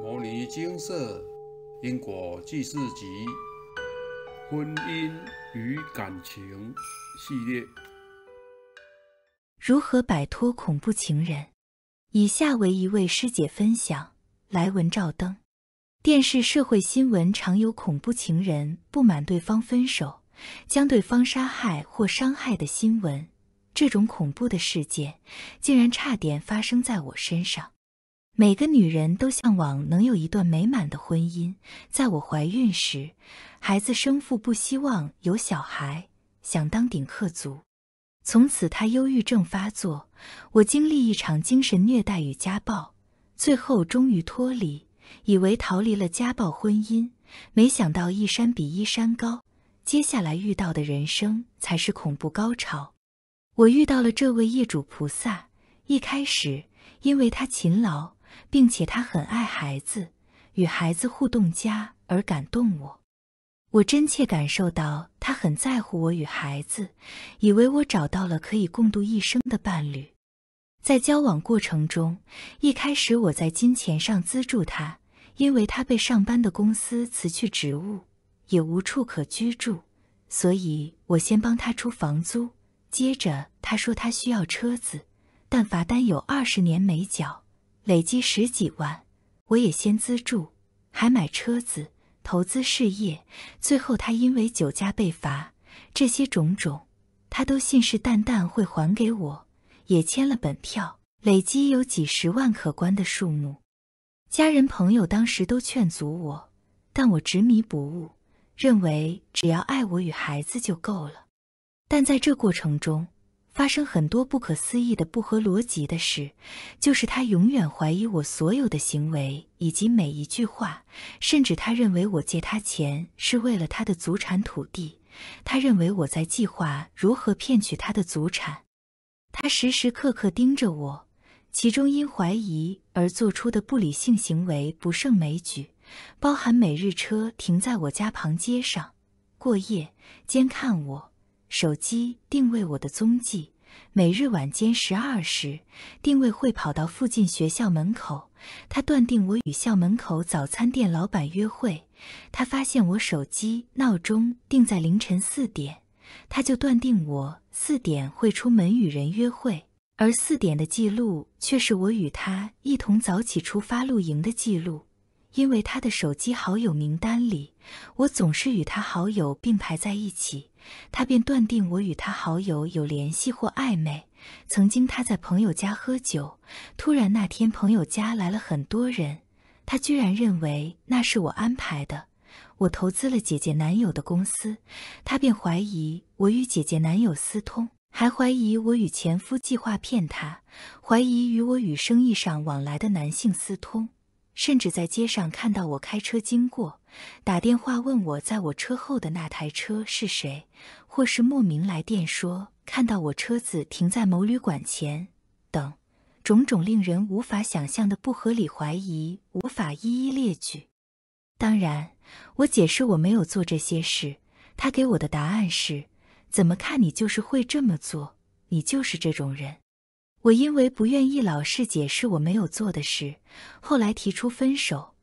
《摩尼金色因果记事集》婚姻与感情系列：如何摆脱恐怖情人？以下为一位师姐分享。来文照灯，电视社会新闻常有恐怖情人不满对方分手，将对方杀害或伤害的新闻。这种恐怖的事件，竟然差点发生在我身上。每个女人都向往能有一段美满的婚姻。在我怀孕时，孩子生父不希望有小孩，想当顶客族。从此他忧郁症发作。我经历一场精神虐待与家暴，最后终于脱离，以为逃离了家暴婚姻，没想到一山比一山高。接下来遇到的人生才是恐怖高潮。我遇到了这位业主菩萨。一开始，因为他勤劳。并且他很爱孩子，与孩子互动家而感动我。我真切感受到他很在乎我与孩子，以为我找到了可以共度一生的伴侣。在交往过程中，一开始我在金钱上资助他，因为他被上班的公司辞去职务，也无处可居住，所以我先帮他出房租。接着他说他需要车子，但罚单有二十年没缴。累积十几万，我也先资助，还买车子、投资事业。最后他因为酒驾被罚，这些种种，他都信誓旦旦会还给我，也签了本票，累积有几十万可观的数目。家人朋友当时都劝阻我，但我执迷不悟，认为只要爱我与孩子就够了。但在这过程中，发生很多不可思议的不合逻辑的事，就是他永远怀疑我所有的行为以及每一句话，甚至他认为我借他钱是为了他的祖产土地，他认为我在计划如何骗取他的祖产。他时时刻刻盯着我，其中因怀疑而做出的不理性行为不胜枚举，包含每日车停在我家旁街上过夜，监看我手机定位我的踪迹。每日晚间十二时，定位会跑到附近学校门口。他断定我与校门口早餐店老板约会。他发现我手机闹钟定在凌晨四点，他就断定我四点会出门与人约会。而四点的记录却是我与他一同早起出发露营的记录，因为他的手机好友名单里，我总是与他好友并排在一起。他便断定我与他好友有联系或暧昧。曾经他在朋友家喝酒，突然那天朋友家来了很多人，他居然认为那是我安排的。我投资了姐姐男友的公司，他便怀疑我与姐姐男友私通，还怀疑我与前夫计划骗他，怀疑与我与生意上往来的男性私通。甚至在街上看到我开车经过，打电话问我在我车后的那台车是谁，或是莫名来电说看到我车子停在某旅馆前等，种种令人无法想象的不合理怀疑无法一一列举。当然，我解释我没有做这些事，他给我的答案是：怎么看你就是会这么做，你就是这种人。我因为不愿意老是解释我没有做的事，后来提出分手，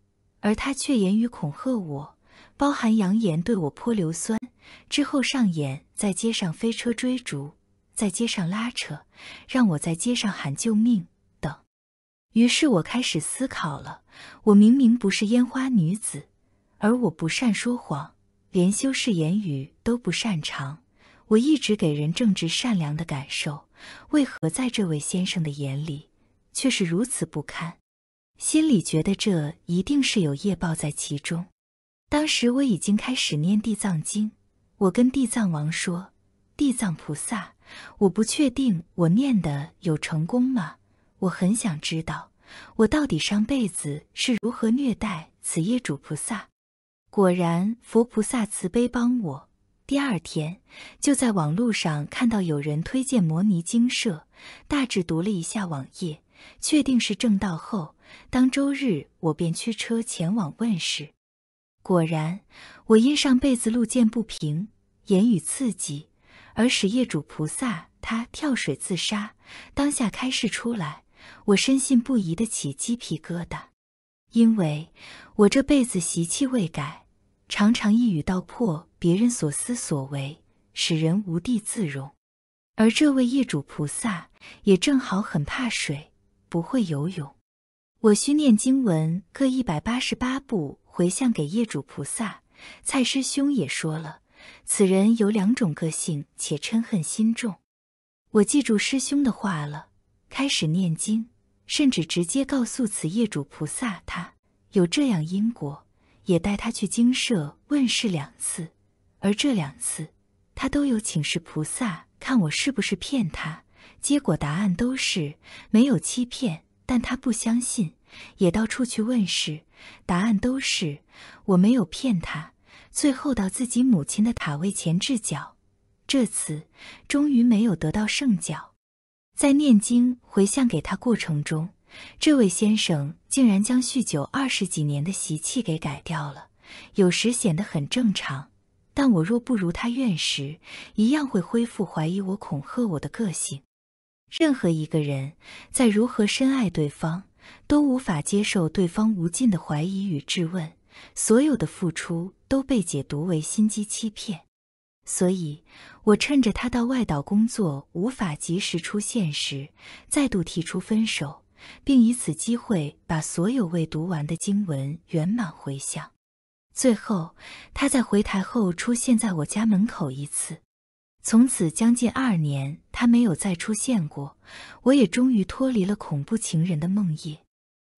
而他却言语恐吓我，包含扬言对我泼硫酸，之后上演在街上飞车追逐，在街上拉扯，让我在街上喊救命等。于是我开始思考了，我明明不是烟花女子，而我不善说谎，连修饰言语都不擅长，我一直给人正直善良的感受。为何在这位先生的眼里，却是如此不堪？心里觉得这一定是有业报在其中。当时我已经开始念地藏经，我跟地藏王说：“地藏菩萨，我不确定我念的有成功吗？我很想知道，我到底上辈子是如何虐待此业主菩萨？”果然，佛菩萨慈悲帮我。第二天就在网络上看到有人推荐摩尼精舍，大致读了一下网页，确定是正道后，当周日我便驱车前往问世。果然，我因上辈子路见不平、言语刺激，而使业主菩萨他跳水自杀。当下开示出来，我深信不疑的起鸡皮疙瘩，因为我这辈子习气未改。常常一语道破别人所思所为，使人无地自容。而这位业主菩萨也正好很怕水，不会游泳。我需念经文各一百八十八部回向给业主菩萨。蔡师兄也说了，此人有两种个性，且嗔恨心重。我记住师兄的话了，开始念经，甚至直接告诉此业主菩萨，他有这样因果。也带他去精舍问事两次，而这两次他都有请示菩萨，看我是不是骗他。结果答案都是没有欺骗，但他不相信，也到处去问事，答案都是我没有骗他。最后到自己母亲的塔位前置脚，这次终于没有得到圣脚。在念经回向给他过程中。这位先生竟然将酗酒二十几年的习气给改掉了，有时显得很正常。但我若不如他愿时，一样会恢复怀疑我、恐吓我的个性。任何一个人在如何深爱对方，都无法接受对方无尽的怀疑与质问，所有的付出都被解读为心机欺骗。所以，我趁着他到外岛工作无法及时出现时，再度提出分手。并以此机会把所有未读完的经文圆满回向。最后，他在回台后出现在我家门口一次。从此将近二年，他没有再出现过。我也终于脱离了恐怖情人的梦魇。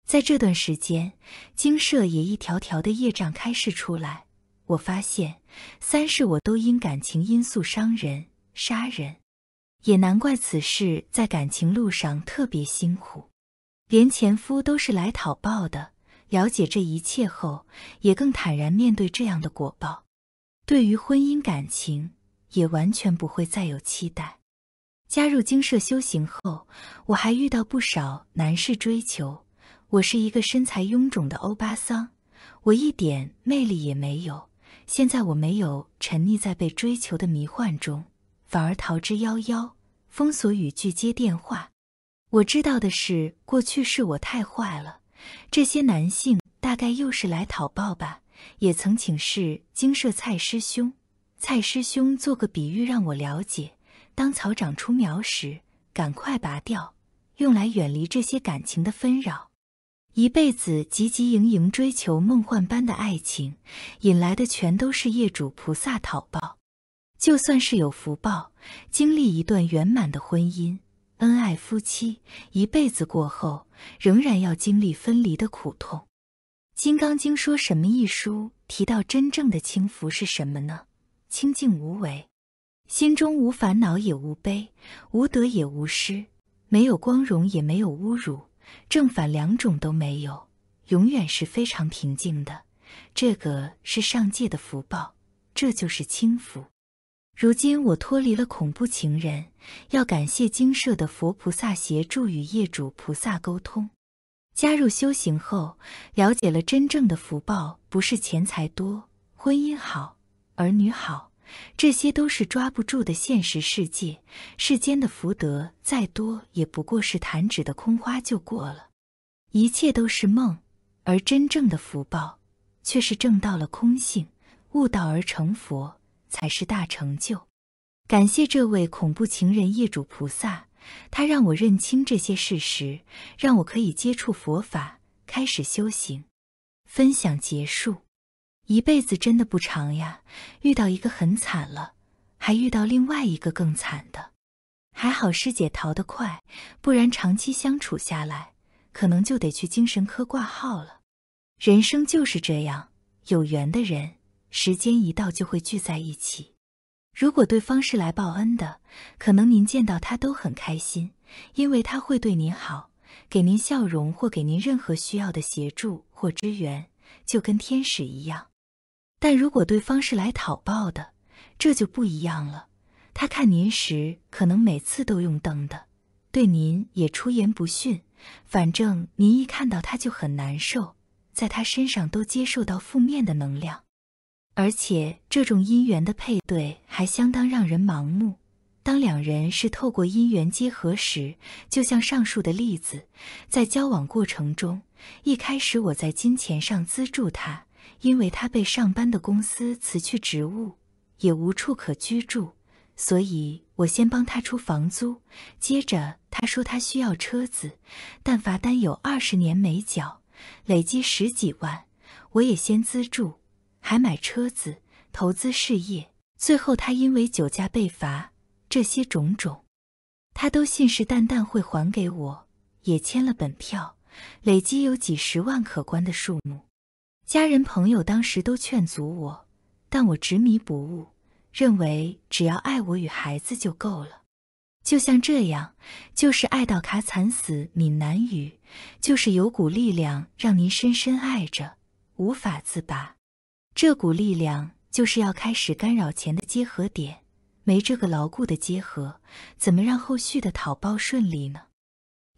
在这段时间，精舍也一条条的业障开示出来。我发现，三世我都因感情因素伤人、杀人，也难怪此事在感情路上特别辛苦。连前夫都是来讨报的。了解这一切后，也更坦然面对这样的果报。对于婚姻感情，也完全不会再有期待。加入精舍修行后，我还遇到不少男士追求。我是一个身材臃肿的欧巴桑，我一点魅力也没有。现在我没有沉溺在被追求的迷幻中，反而逃之夭夭，封锁语句，接电话。我知道的是，过去是我太坏了。这些男性大概又是来讨报吧。也曾请示精社蔡师兄，蔡师兄做个比喻让我了解：当草长出苗时，赶快拔掉，用来远离这些感情的纷扰。一辈子急急营营追求梦幻般的爱情，引来的全都是业主菩萨讨报。就算是有福报，经历一段圆满的婚姻。恩爱夫妻一辈子过后，仍然要经历分离的苦痛。《金刚经》说什么一书提到，真正的清福是什么呢？清净无为，心中无烦恼也无悲，无得也无失，没有光荣也没有侮辱，正反两种都没有，永远是非常平静的。这个是上界的福报，这就是清福。如今我脱离了恐怖情人，要感谢精舍的佛菩萨协助与业主菩萨沟通。加入修行后，了解了真正的福报不是钱财多、婚姻好、儿女好，这些都是抓不住的现实世界。世间的福德再多，也不过是弹指的空花就过了，一切都是梦。而真正的福报，却是证到了空性，悟道而成佛。才是大成就。感谢这位恐怖情人业主菩萨，他让我认清这些事实，让我可以接触佛法，开始修行。分享结束，一辈子真的不长呀。遇到一个很惨了，还遇到另外一个更惨的。还好师姐逃得快，不然长期相处下来，可能就得去精神科挂号了。人生就是这样，有缘的人。时间一到就会聚在一起。如果对方是来报恩的，可能您见到他都很开心，因为他会对您好，给您笑容或给您任何需要的协助或支援，就跟天使一样。但如果对方是来讨报的，这就不一样了。他看您时可能每次都用瞪的，对您也出言不逊，反正您一看到他就很难受，在他身上都接受到负面的能量。而且这种姻缘的配对还相当让人盲目。当两人是透过姻缘结合时，就像上述的例子，在交往过程中，一开始我在金钱上资助他，因为他被上班的公司辞去职务，也无处可居住，所以我先帮他出房租。接着他说他需要车子，但罚单有二十年没缴，累积十几万，我也先资助。还买车子、投资事业，最后他因为酒驾被罚。这些种种，他都信誓旦旦会还给我，也签了本票，累积有几十万可观的数目。家人朋友当时都劝阻我，但我执迷不悟，认为只要爱我与孩子就够了。就像这样，就是爱到卡惨死闽南语，就是有股力量让您深深爱着，无法自拔。这股力量就是要开始干扰前的结合点，没这个牢固的结合，怎么让后续的讨包顺利呢？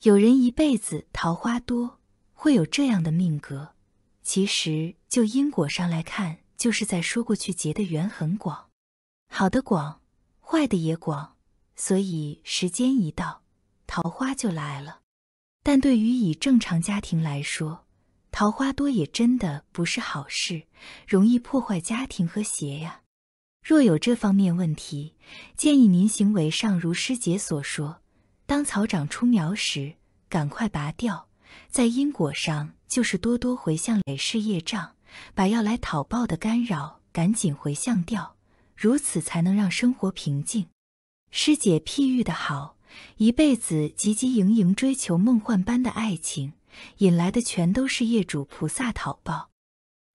有人一辈子桃花多，会有这样的命格，其实就因果上来看，就是在说过去结的缘很广，好的广，坏的也广，所以时间一到，桃花就来了。但对于以正常家庭来说，桃花多也真的不是好事，容易破坏家庭和谐呀。若有这方面问题，建议您行为上如师姐所说：当草长出苗时，赶快拔掉。在因果上，就是多多回向累世业障，把要来讨报的干扰赶紧回向掉，如此才能让生活平静。师姐譬喻的好，一辈子汲汲营营追求梦幻般的爱情。引来的全都是业主菩萨讨报，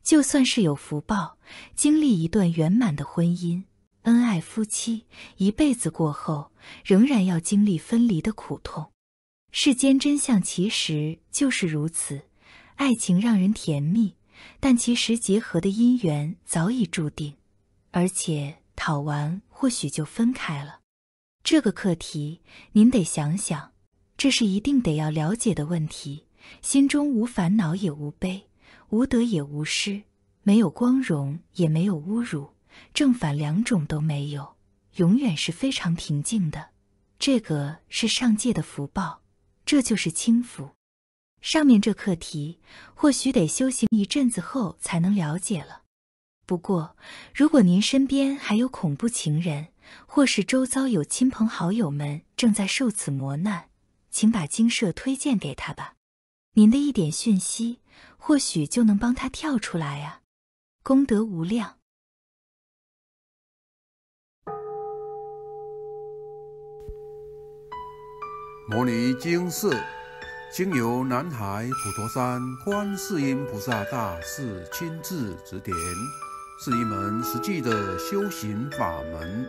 就算是有福报，经历一段圆满的婚姻，恩爱夫妻，一辈子过后，仍然要经历分离的苦痛。世间真相其实就是如此，爱情让人甜蜜，但其实结合的姻缘早已注定，而且讨完或许就分开了。这个课题您得想想，这是一定得要了解的问题。心中无烦恼，也无悲，无得也无失，没有光荣，也没有侮辱，正反两种都没有，永远是非常平静的。这个是上界的福报，这就是轻福。上面这课题，或许得修行一阵子后才能了解了。不过，如果您身边还有恐怖情人，或是周遭有亲朋好友们正在受此磨难，请把精舍推荐给他吧。您的一点讯息，或许就能帮他跳出来啊！功德无量。《摩尼经》是经由南海普陀山观世音菩萨大士亲自指点，是一门实际的修行法门。